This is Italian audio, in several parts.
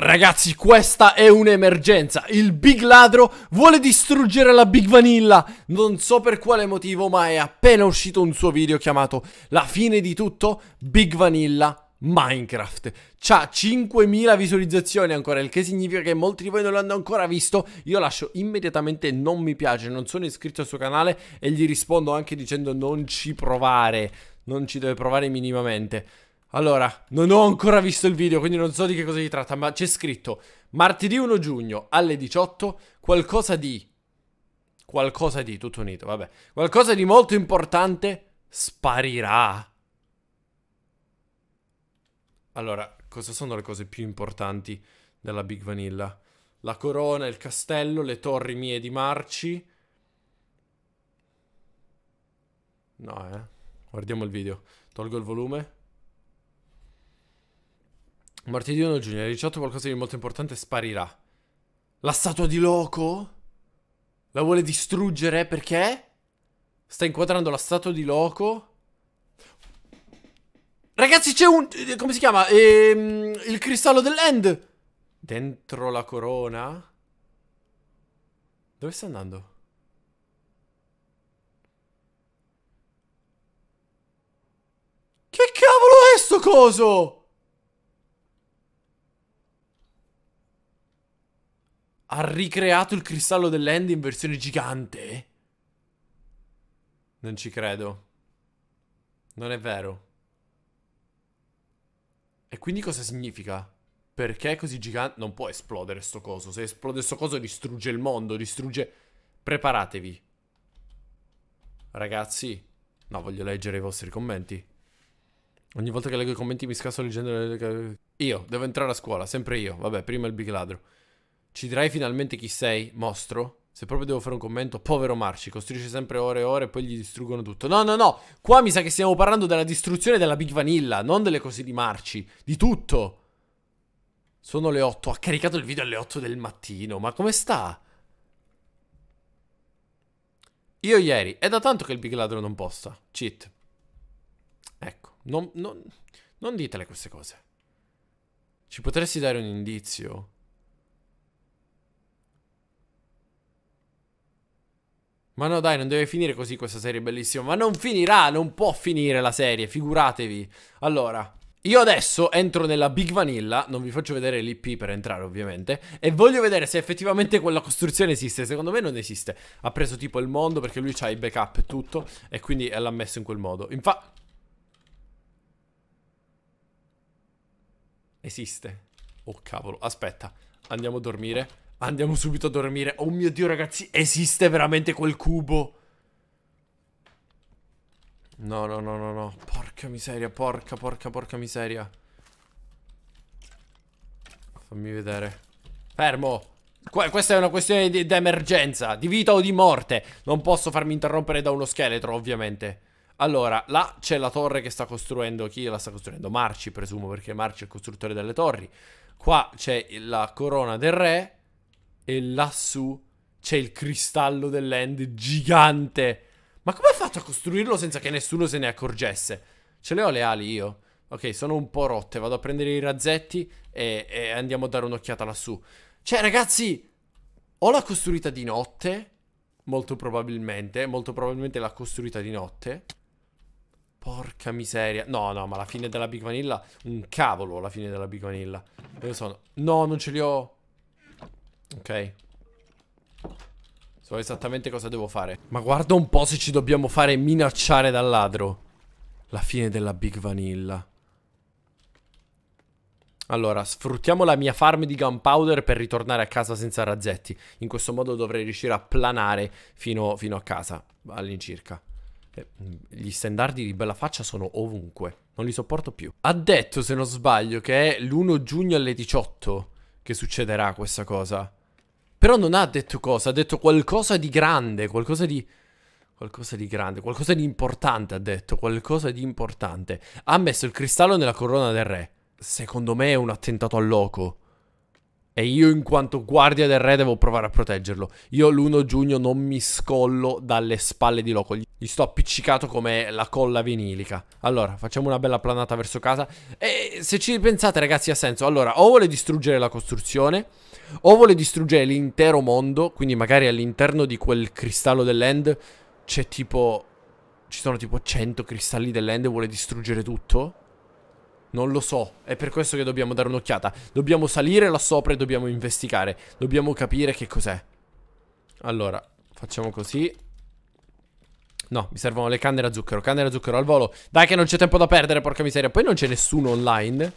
Ragazzi, questa è un'emergenza. Il Big Ladro vuole distruggere la Big Vanilla. Non so per quale motivo, ma è appena uscito un suo video chiamato La fine di tutto, Big Vanilla Minecraft. C'ha 5.000 visualizzazioni ancora, il che significa che molti di voi non l'hanno ancora visto. Io lascio immediatamente non mi piace, non sono iscritto al suo canale e gli rispondo anche dicendo non ci provare. Non ci deve provare minimamente. Allora, non ho ancora visto il video, quindi non so di che cosa si tratta, ma c'è scritto martedì 1 giugno alle 18 qualcosa di... Qualcosa di, tutto unito, vabbè. Qualcosa di molto importante sparirà. Allora, cosa sono le cose più importanti della Big Vanilla? La corona, il castello, le torri mie di Marci. No, eh. Guardiamo il video. Tolgo il volume. Martedì 1 giugno alle 18 qualcosa di molto importante sparirà. La statua di Loco? La vuole distruggere perché? Sta inquadrando la statua di Loco? Ragazzi c'è un... Eh, come si chiama? Ehm, il cristallo dell'End! Dentro la corona? Dove sta andando? Che cavolo è sto coso? ha ricreato il cristallo dell'End in versione gigante? Non ci credo. Non è vero. E quindi cosa significa? Perché è così gigante? Non può esplodere sto coso. Se esplode sto coso distrugge il mondo, distrugge... Preparatevi. Ragazzi. No, voglio leggere i vostri commenti. Ogni volta che leggo i commenti mi scasso leggendo Io, devo entrare a scuola, sempre io. Vabbè, prima il big ladro. Ci dirai finalmente chi sei, mostro? Se proprio devo fare un commento, povero Marci, costruisce sempre ore e ore e poi gli distruggono tutto. No, no, no, qua mi sa che stiamo parlando della distruzione della Big Vanilla, non delle cose di Marci, di tutto. Sono le 8, ha caricato il video alle 8 del mattino, ma come sta? Io ieri, è da tanto che il Big Ladro non posta. Cheat. Ecco, non, non, non ditele queste cose. Ci potresti dare un indizio? Ma no dai, non deve finire così questa serie bellissima. Ma non finirà, non può finire la serie, figuratevi. Allora, io adesso entro nella Big Vanilla, non vi faccio vedere l'IP per entrare ovviamente, e voglio vedere se effettivamente quella costruzione esiste, secondo me non esiste. Ha preso tipo il mondo perché lui ha i backup e tutto, e quindi l'ha messo in quel modo. Infatti... Esiste. Oh cavolo, aspetta, andiamo a dormire. Andiamo subito a dormire. Oh mio Dio, ragazzi, esiste veramente quel cubo? No, no, no, no, no. Porca miseria, porca, porca, porca miseria. Fammi vedere. Fermo. Qu questa è una questione di, emergenza, di vita o di morte. Non posso farmi interrompere da uno scheletro, ovviamente. Allora, là c'è la torre che sta costruendo. Chi la sta costruendo? Marci, presumo, perché Marci è il costruttore delle torri. Qua c'è la corona del re e lassù c'è il cristallo dell'end gigante. Ma come ha fatto a costruirlo senza che nessuno se ne accorgesse? Ce le ho le ali io. Ok, sono un po' rotte. Vado a prendere i razzetti e, e andiamo a dare un'occhiata lassù. Cioè, ragazzi, o l'ha costruita di notte. Molto probabilmente. Molto probabilmente l'ha costruita di notte. Porca miseria. No, no, ma la fine della Big Vanilla. Un cavolo la fine della Big Vanilla. Dove sono? No, non ce li ho. Ok. So esattamente cosa devo fare. Ma guarda un po' se ci dobbiamo fare minacciare dal ladro. La fine della Big Vanilla. Allora, sfruttiamo la mia farm di gunpowder per ritornare a casa senza razzetti. In questo modo dovrei riuscire a planare fino, fino a casa, all'incirca. Eh, gli standardi di bella faccia sono ovunque, non li sopporto più. Ha detto, se non sbaglio, che è l'1 giugno alle 18 che succederà questa cosa. Però non ha detto cosa, ha detto qualcosa di grande, qualcosa di... Qualcosa di grande, qualcosa di importante ha detto, qualcosa di importante. Ha messo il cristallo nella corona del re. Secondo me è un attentato al loco. E io in quanto guardia del re devo provare a proteggerlo. Io l'1 giugno non mi scollo dalle spalle di Loco. Gli sto appiccicato come la colla vinilica. Allora, facciamo una bella planata verso casa. E se ci pensate ragazzi ha senso. Allora, o vuole distruggere la costruzione... O vuole distruggere l'intero mondo, quindi magari all'interno di quel cristallo dell'end c'è tipo... Ci sono tipo 100 cristalli dell'end e vuole distruggere tutto? Non lo so, è per questo che dobbiamo dare un'occhiata. Dobbiamo salire là sopra e dobbiamo investigare. Dobbiamo capire che cos'è. Allora, facciamo così. No, mi servono le canne da zucchero. Canne da zucchero al volo. Dai che non c'è tempo da perdere, porca miseria. Poi non c'è nessuno online.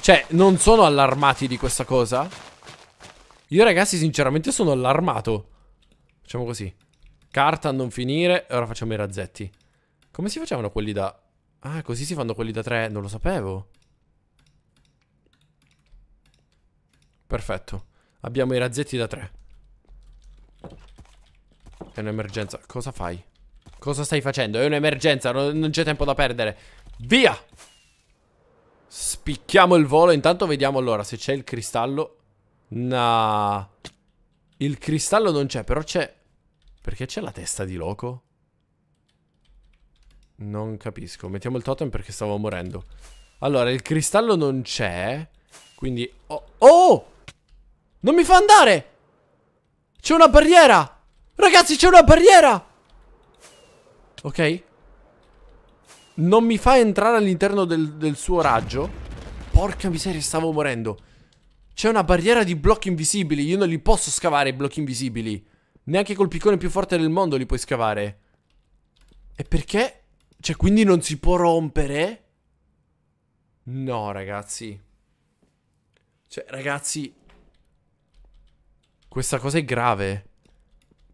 Cioè, non sono allarmati di questa cosa? Io ragazzi sinceramente sono allarmato. Facciamo così. Carta a non finire. E ora facciamo i razzetti. Come si facevano quelli da... Ah, così si fanno quelli da tre. Non lo sapevo. Perfetto. Abbiamo i razzetti da tre. È un'emergenza. Cosa fai? Cosa stai facendo? È un'emergenza. Non, c'è tempo da perdere. Via! Spicchiamo il volo. Intanto vediamo allora se c'è il cristallo No. Il cristallo non c'è, però c'è... Perché c'è la testa di Loco? Non capisco. Mettiamo il totem perché stavo morendo. Allora, il cristallo non c'è. Quindi... Oh! oh! Non mi fa andare! C'è una barriera! Ragazzi, c'è una barriera! Ok. Non mi fa entrare all'interno del, del suo raggio. Porca miseria, stavo morendo. C'è una barriera di blocchi invisibili. Io non li posso scavare i blocchi invisibili. Neanche col piccone più forte del mondo li puoi scavare. E perché? Cioè, quindi non si può rompere? No, ragazzi. Cioè, ragazzi. Questa cosa è grave.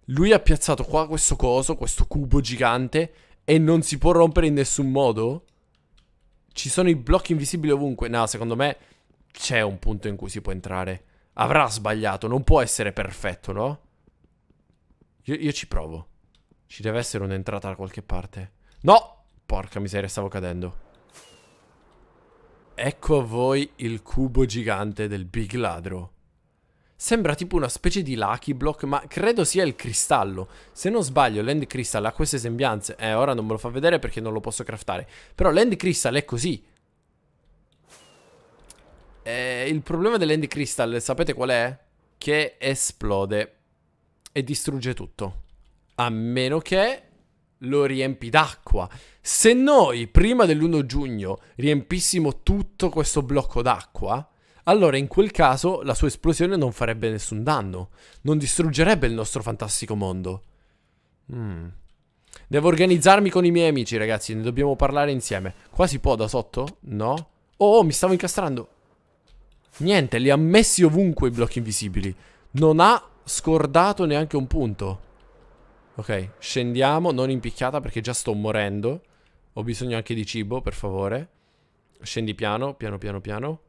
Lui ha piazzato qua questo coso, questo cubo gigante. E non si può rompere in nessun modo? Ci sono i blocchi invisibili ovunque. No, secondo me c'è un punto in cui si può entrare. Avrà sbagliato, non può essere perfetto, no? Io, io ci provo. Ci deve essere un'entrata da qualche parte. No! Porca miseria, stavo cadendo. Ecco a voi il cubo gigante del Big Ladro. Sembra tipo una specie di Lucky Block, ma credo sia il cristallo. Se non sbaglio, l'End Crystal ha queste sembianze. Eh, ora non me lo fa vedere perché non lo posso craftare. Però l'End Crystal è così. Eh, il problema dell'Andy Crystal, sapete qual è? Che esplode e distrugge tutto. A meno che lo riempi d'acqua. Se noi prima dell'1 giugno riempissimo tutto questo blocco d'acqua, allora in quel caso la sua esplosione non farebbe nessun danno, non distruggerebbe il nostro fantastico mondo. Mm. Devo organizzarmi con i miei amici, ragazzi, ne dobbiamo parlare insieme. Qua si può da sotto? No? Oh, oh mi stavo incastrando. Niente, li ha messi ovunque i blocchi invisibili. Non ha scordato neanche un punto. Ok, scendiamo, non impicchiata perché già sto morendo. Ho bisogno anche di cibo, per favore. Scendi piano, piano, piano, piano.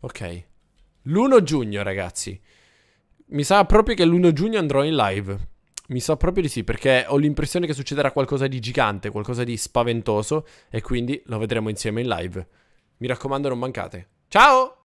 Ok. L'1 giugno, ragazzi. Mi sa proprio che l'1 giugno andrò in live. Mi sa proprio di sì, perché ho l'impressione che succederà qualcosa di gigante, qualcosa di spaventoso, e quindi lo vedremo insieme in live. Mi raccomando, non mancate. Ciao!